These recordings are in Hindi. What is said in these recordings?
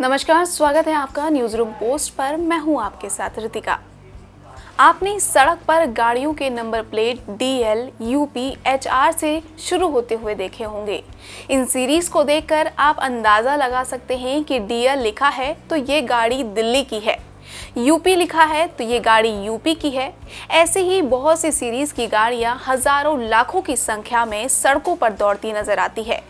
नमस्कार स्वागत है आपका न्यूज रूम पोस्ट पर मैं हूं आपके साथ रितिका आपने सड़क पर गाड़ियों के number plate D L U P H R से शुरू होते हुए देखे होंगे इन सीरीज को देखकर आप अंदाज़ा लगा सकते हैं कि डी एल लिखा है तो ये गाड़ी दिल्ली की है यूपी लिखा है तो ये गाड़ी यूपी की है ऐसे ही बहुत सी सीरीज की गाड़ियां हजारों लाखों की संख्या में सड़कों पर दौड़ती नजर आती है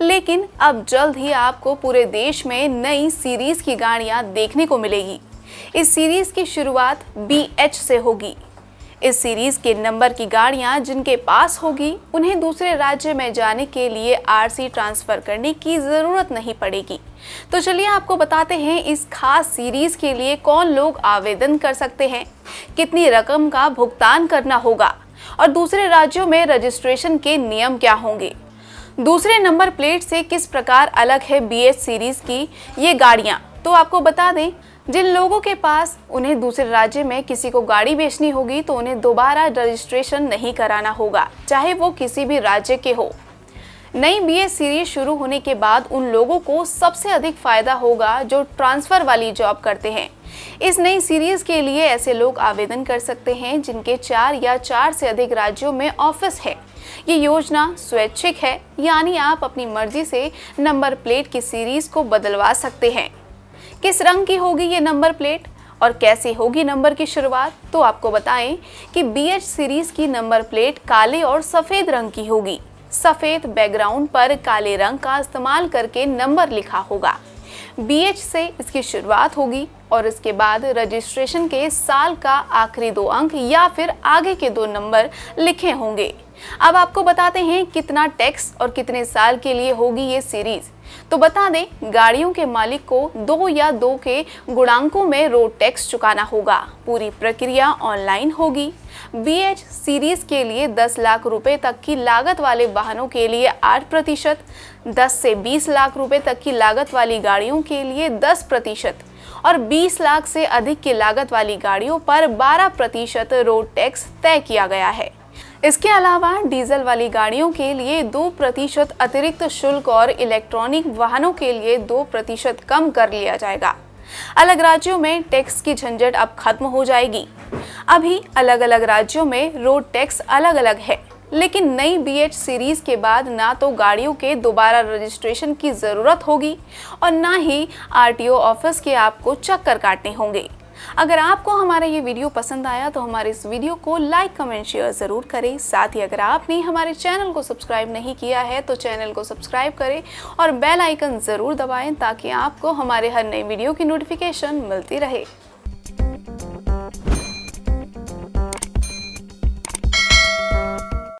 लेकिन अब जल्द ही आपको पूरे देश में नई सीरीज की गाड़ियां देखने को मिलेगी इस सीरीज की शुरुआत बी एच से होगी इस सीरीज के नंबर की गाड़ियां जिनके पास होगी उन्हें दूसरे राज्य में जाने के लिए आरसी ट्रांसफ़र करने की ज़रूरत नहीं पड़ेगी तो चलिए आपको बताते हैं इस खास सीरीज़ के लिए कौन लोग आवेदन कर सकते हैं कितनी रकम का भुगतान करना होगा और दूसरे राज्यों में रजिस्ट्रेशन के नियम क्या होंगे दूसरे नंबर प्लेट से किस प्रकार अलग है बी एस सीरीज़ की ये गाड़ियाँ तो आपको बता दें जिन लोगों के पास उन्हें दूसरे राज्य में किसी को गाड़ी बेचनी होगी तो उन्हें दोबारा रजिस्ट्रेशन नहीं कराना होगा चाहे वो किसी भी राज्य के हो नई बी एस सीरीज शुरू होने के बाद उन लोगों को सबसे अधिक फायदा होगा जो ट्रांसफ़र वाली जॉब करते हैं इस नई सीरीज के लिए ऐसे लोग आवेदन कर सकते हैं जिनके चार या चार से अधिक राज्यों में ऑफिस है ये योजना स्वैच्छिक है यानी आप अपनी मर्जी से नंबर प्लेट की सीरीज को बदलवा सकते हैं किस रंग की होगी ये नंबर प्लेट और कैसे होगी नंबर की शुरुआत तो आपको बताएं कि बी एच सीरीज की नंबर प्लेट काले और सफ़ेद रंग की होगी सफ़ेद बैकग्राउंड पर काले रंग का इस्तेमाल करके नंबर लिखा होगा बीएच से इसकी शुरुआत होगी और इसके बाद रजिस्ट्रेशन के साल का आखिरी दो अंक या फिर आगे के दो नंबर लिखे होंगे अब आपको बताते हैं कितना टैक्स और कितने साल के लिए होगी ये सीरीज तो बता दें गाड़ियों के मालिक को दो या दो के गुणांकों में रोड टैक्स चुकाना होगा पूरी प्रक्रिया ऑनलाइन होगी बीएच सीरीज के लिए 10 लाख रुपए तक की लागत वाले वाहनों के लिए 8 प्रतिशत दस से 20 लाख रुपए तक की लागत वाली गाड़ियों के लिए 10 प्रतिशत और 20 लाख से अधिक की लागत वाली गाड़ियों पर 12 प्रतिशत रोड टैक्स तय किया गया है इसके अलावा डीजल वाली गाड़ियों के लिए दो प्रतिशत अतिरिक्त शुल्क और इलेक्ट्रॉनिक वाहनों के लिए दो प्रतिशत कम कर लिया जाएगा अलग राज्यों में टैक्स की झंझट अब खत्म हो जाएगी अभी अलग अलग राज्यों में रोड टैक्स अलग अलग है लेकिन नई बी सीरीज के बाद ना तो गाड़ियों के दोबारा रजिस्ट्रेशन की ज़रूरत होगी और ना ही आर ऑफिस के आपको चक्कर काटने होंगे अगर आपको हमारा ये वीडियो पसंद आया तो हमारे इस वीडियो को लाइक कमेंट शेयर ज़रूर करें साथ ही अगर आपने हमारे चैनल को सब्सक्राइब नहीं किया है तो चैनल को सब्सक्राइब करें और बेल आइकन ज़रूर दबाएँ ताकि आपको हमारे हर नए वीडियो की नोटिफिकेशन मिलती रहे